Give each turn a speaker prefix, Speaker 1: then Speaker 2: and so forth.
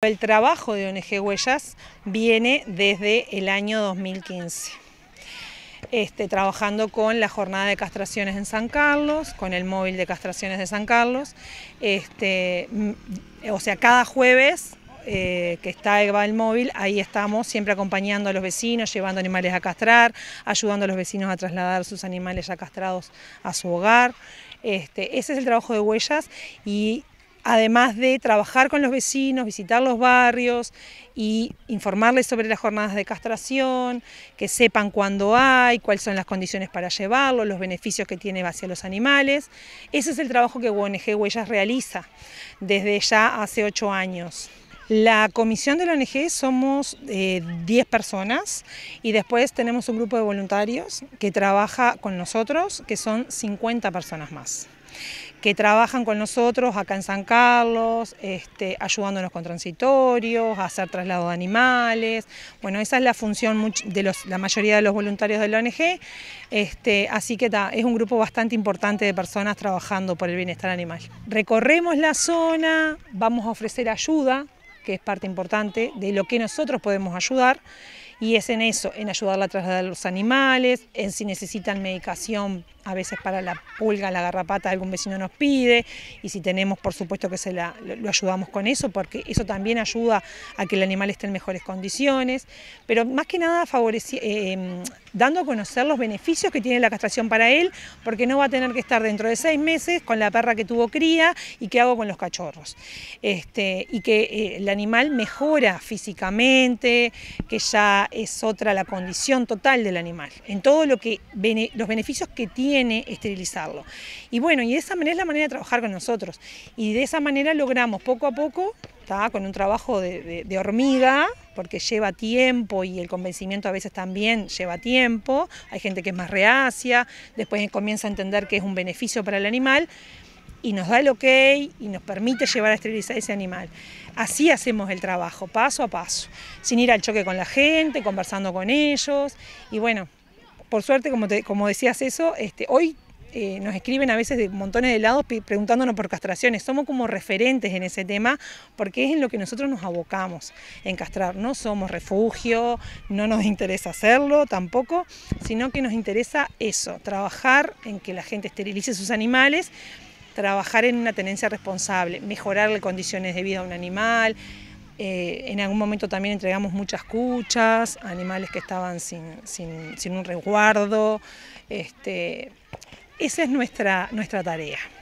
Speaker 1: El trabajo de ONG Huellas viene desde el año 2015, este, trabajando con la jornada de castraciones en San Carlos, con el móvil de castraciones de San Carlos. Este, mm, o sea, cada jueves eh, que está el móvil, ahí estamos siempre acompañando a los vecinos, llevando animales a castrar, ayudando a los vecinos a trasladar sus animales ya castrados a su hogar. Este, ese es el trabajo de Huellas y además de trabajar con los vecinos, visitar los barrios y informarles sobre las jornadas de castración, que sepan cuándo hay, cuáles son las condiciones para llevarlo, los beneficios que tiene hacia los animales. Ese es el trabajo que ONG Huellas realiza desde ya hace ocho años. La comisión de la ONG somos 10 eh, personas y después tenemos un grupo de voluntarios que trabaja con nosotros, que son 50 personas más que trabajan con nosotros acá en San Carlos, este, ayudándonos con transitorios, a hacer traslado de animales. Bueno, esa es la función de la mayoría de los voluntarios de la ONG, este, así que es un grupo bastante importante de personas trabajando por el bienestar animal. Recorremos la zona, vamos a ofrecer ayuda, que es parte importante de lo que nosotros podemos ayudar y es en eso, en ayudarla a trasladar a los animales, en si necesitan medicación a veces para la pulga, la garrapata, algún vecino nos pide y si tenemos por supuesto que se lo ayudamos con eso porque eso también ayuda a que el animal esté en mejores condiciones, pero más que nada favorece, eh, em, dando a conocer los beneficios que tiene la castración para él porque no va a tener que estar dentro de seis meses con la perra que tuvo cría y qué hago con los cachorros este, y que eh, el animal mejora físicamente, que ya es otra la condición total del animal, en todo lo que los beneficios que tiene esterilizarlo. Y bueno, y de esa manera es la manera de trabajar con nosotros. Y de esa manera logramos poco a poco, con un trabajo de, de hormiga, porque lleva tiempo y el convencimiento a veces también lleva tiempo, hay gente que es más reacia, después comienza a entender que es un beneficio para el animal y nos da el ok y nos permite llevar a esterilizar ese animal. Así hacemos el trabajo, paso a paso, sin ir al choque con la gente, conversando con ellos. Y bueno, por suerte, como, como decías eso, este, hoy eh, nos escriben a veces de montones de lados preguntándonos por castraciones. Somos como referentes en ese tema porque es en lo que nosotros nos abocamos en castrar. No somos refugio, no nos interesa hacerlo tampoco, sino que nos interesa eso, trabajar en que la gente esterilice sus animales trabajar en una tenencia responsable, mejorar las condiciones de vida a un animal. Eh, en algún momento también entregamos muchas cuchas, animales que estaban sin, un resguardo. Este, esa es nuestra tarea.